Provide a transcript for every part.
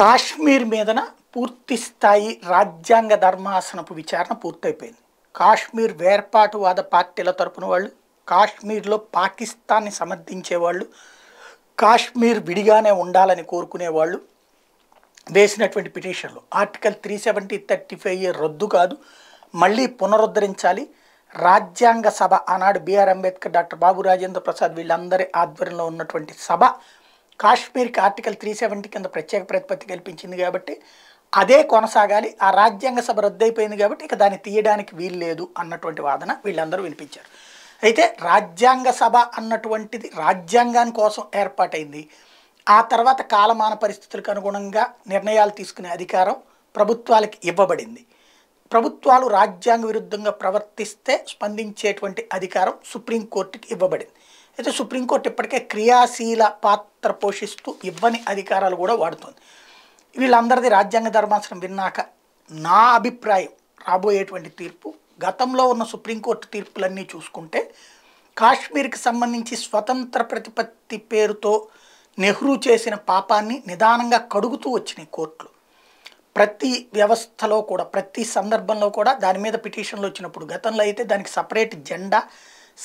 కాశ్మీర్ మీదన పూర్తి స్థాయి రాజ్యాంగ ధర్మాసనపు విచారణ పూర్తయిపోయింది కాశ్మీర్ వేర్పాటువాద పార్టీల తరపున వాళ్ళు కాశ్మీర్లో పాకిస్తాన్ని సమర్థించేవాళ్ళు కాశ్మీర్ విడిగానే ఉండాలని కోరుకునేవాళ్ళు వేసినటువంటి పిటిషన్లు article three seventy thirty five రద్దు కాదు మళ్ళీ పునరుద్ధరించాలి రాజ్యాంగ సభ ఆనాడు బిఆర్ అంబేద్కర్ డాక్టర్ బాబు రాజేంద్ర ప్రసాద్ వీళ్ళందరి ఆధ్వర్యంలో ఉన్నటువంటి సభ కాశ్మీర్కి ఆర్టికల్ త్రీ సెవెంటీ కింద ప్రత్యేక ప్రతిపత్తి కల్పించింది కాబట్టి అదే కొనసాగాలి ఆ రాజ్యాంగ సభ రద్దయిపోయింది కాబట్టి ఇక దాన్ని తీయడానికి వీలు లేదు అన్నటువంటి వాదన వీళ్ళందరూ వినిపించారు అయితే రాజ్యాంగ సభ అన్నటువంటిది రాజ్యాంగాని కోసం ఏర్పాటైంది ఆ తర్వాత కాలమాన పరిస్థితులకు అనుగుణంగా నిర్ణయాలు తీసుకునే అధికారం ప్రభుత్వాలకు ఇవ్వబడింది ప్రభుత్వాలు రాజ్యాంగ విరుద్ధంగా ప్రవర్తిస్తే స్పందించేటువంటి అధికారం సుప్రీంకోర్టుకి ఇవ్వబడింది అయితే సుప్రీంకోర్టు ఇప్పటికే క్రియాశీల పాత్ర పోషిస్తూ ఇవ్వని అధికారాలు కూడా వాడుతుంది వీళ్ళందరిది రాజ్యాంగ ధర్మాసనం విన్నాక నా అభిప్రాయం రాబోయేటువంటి తీర్పు గతంలో ఉన్న సుప్రీంకోర్టు తీర్పులన్నీ చూసుకుంటే కాశ్మీర్కి సంబంధించి స్వతంత్ర ప్రతిపత్తి పేరుతో నెహ్రూ చేసిన పాపాన్ని నిదానంగా కడుగుతూ వచ్చినాయి కోర్టులు ప్రతి వ్యవస్థలో కూడా ప్రతి సందర్భంలో కూడా దాని మీద పిటిషన్లు వచ్చినప్పుడు గతంలో అయితే దానికి సపరేట్ జెండా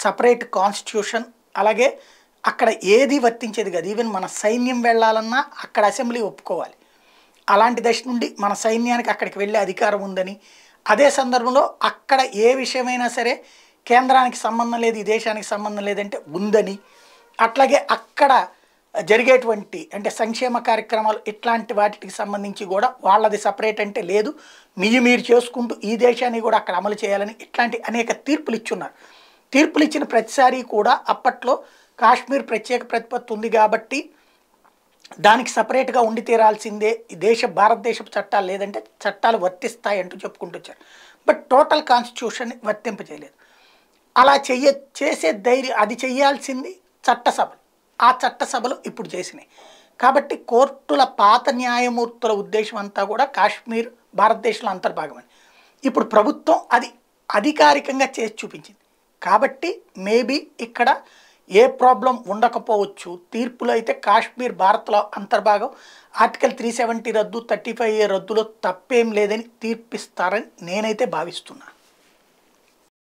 సపరేట్ కాన్స్టిట్యూషన్ అలాగే అక్కడ ఏది వర్తించేది కాదు ఈవెన్ మన సైన్యం వెళ్ళాలన్నా అక్కడ అసెంబ్లీ ఒప్పుకోవాలి అలాంటి దశ నుండి మన సైన్యానికి అక్కడికి వెళ్ళే అధికారం ఉందని అదే సందర్భంలో అక్కడ ఏ విషయమైనా సరే కేంద్రానికి సంబంధం లేదు ఈ దేశానికి సంబంధం లేదంటే ఉందని అట్లాగే అక్కడ జరిగేటువంటి అంటే సంక్షేమ కార్యక్రమాలు ఇట్లాంటి వాటికి సంబంధించి కూడా వాళ్ళది సపరేట్ అంటే లేదు మీరు మీరు చేసుకుంటూ ఈ దేశాన్ని కూడా అక్కడ అమలు చేయాలని ఇట్లాంటి అనేక తీర్పులు ఇచ్చున్నారు తీర్పులు ఇచ్చిన ప్రతిసారి కూడా అప్పట్లో కాశ్మీర్ ప్రత్యేక ప్రతిపత్తి ఉంది కాబట్టి దానికి సపరేట్గా ఉండి తీరాల్సిందే దేశ భారతదేశపు చట్టాలు లేదంటే చట్టాలు వర్తిస్తాయి అంటూ చెప్పుకుంటూ వచ్చారు బట్ టోటల్ కాన్స్టిట్యూషన్ వర్తింపజేయలేదు అలా చెయ్య చేసే ధైర్యం అది చేయాల్సింది చట్టసభలు ఆ చట్టసభలు ఇప్పుడు చేసినాయి కాబట్టి కోర్టుల పాత న్యాయమూర్తుల ఉద్దేశం అంతా కూడా కాశ్మీర్ భారతదేశంలో అంతర్భాగమని ఇప్పుడు ప్రభుత్వం అది అధికారికంగా చేసి చూపించింది కాబట్టి మేబీ ఇక్కడ ఏ ప్రాబ్లం ఉండకపోవచ్చు తీర్పులో అయితే కాశ్మీర్ భారత్లో అంతర్భాగం ఆర్టికల్ త్రీ సెవెంటీ రద్దు థర్టీ ఫైవ్ ఏ రద్దులో తప్పేం లేదని తీర్పిస్తారని నేనైతే భావిస్తున్నాను